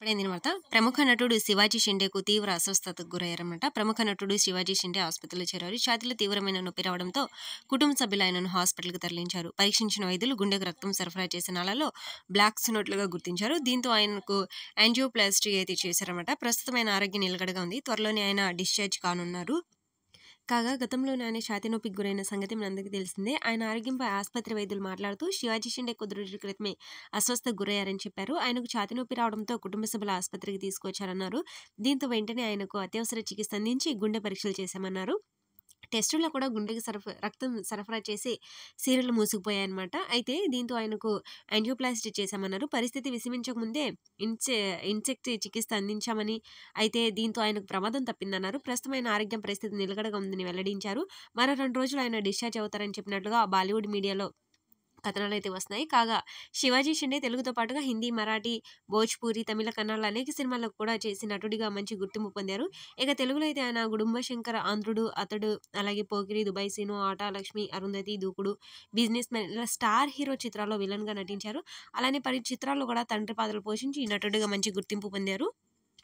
ఇప్పుడే అనమాట ప్రముఖ నటుడు శివాజీ షిండేకు తీవ్ర అస్వస్థతకు గురయ్యారనమాట ప్రముఖ నటుడు శివాజీ షిండే ఆసుపత్రిలో చేరారు ఛాతీలో తీవ్రమైన నొప్పి రావడంతో కుటుంబ సభ్యులు ఆయనను హాస్పిటల్కి తరలించారు పరీక్షించిన వైద్యులు గుండెకు రక్తం సరఫరా చేసిన నాళాల్లో బ్లాక్స్ నోట్లుగా గుర్తించారు దీంతో ఆయనకు యాంజియోప్లాస్టీ అయితే చేశారన్నమాట ప్రస్తుతం ఆయన ఆరోగ్యం నిలకడగా ఉంది త్వరలోనే ఆయన డిశ్చార్జ్ కానున్నారు కాగా గతంలోనే ఆయన నొప్పికి గురైన సంగతి మనందరికీ తెలిసిందే ఆయన ఆరోగ్యంపై ఆసుపత్రి వైద్యులు మాట్లాడుతూ శివాజీ షిండే కొద్ది రోజుల క్రితమే అస్వస్థ గురయ్యారని చెప్పారు ఆయనకు నొప్పి రావడంతో కుటుంబ సభ్యుల ఆసుపత్రికి తీసుకొచ్చారన్నారు దీంతో వెంటనే ఆయనకు అత్యవసర చికిత్స అందించి గుండె పరీక్షలు చేశామన్నారు టెస్టుల్లో కూడా గుండెకి సరఫ రక్తం సరఫరా చేసి సీరలు మూసుకుపోయాయన్నమాట అయితే దీంతో ఆయనకు యాంజియోప్లాస్టీ చేశామన్నారు పరిస్థితి విసిమించకముందే ఇన్సె ఇన్సెక్ట్ చికిత్స అందించామని అయితే దీంతో ఆయనకు ప్రమాదం తప్పిందన్నారు ప్రస్తుతం ఆయన ఆరోగ్యం పరిస్థితి నిలకడగా ఉందని వెల్లడించారు మరో రెండు రోజులు ఆయన డిశ్చార్జ్ అవుతారని చెప్పినట్లుగా బాలీవుడ్ మీడియాలో కథనాలు అయితే వస్తున్నాయి కాగా శివాజీ షిండే తెలుగుతో పాటుగా హిందీ మరాఠీ భోజ్పూరి తమిళ కన్నడలు అనేక సినిమాలకు కూడా చేసి నటుడిగా మంచి గుర్తింపు పొందారు ఇక తెలుగులో అయితే ఆయన గుడుంబ శంకర్ ఆంధ్రుడు అతడు అలాగే Pokiri Dubai Seenu Aata Lakshmi Arundhati Dookudu businessman ఇలా స్టార్ హీరో చిత్రాల్లో విలన్గా నటించారు అలానే పలు చిత్రాల్లో కూడా తండ్రి పాత్రలు పోషించి నటుడిగా మంచి గుర్తింపు పొందారు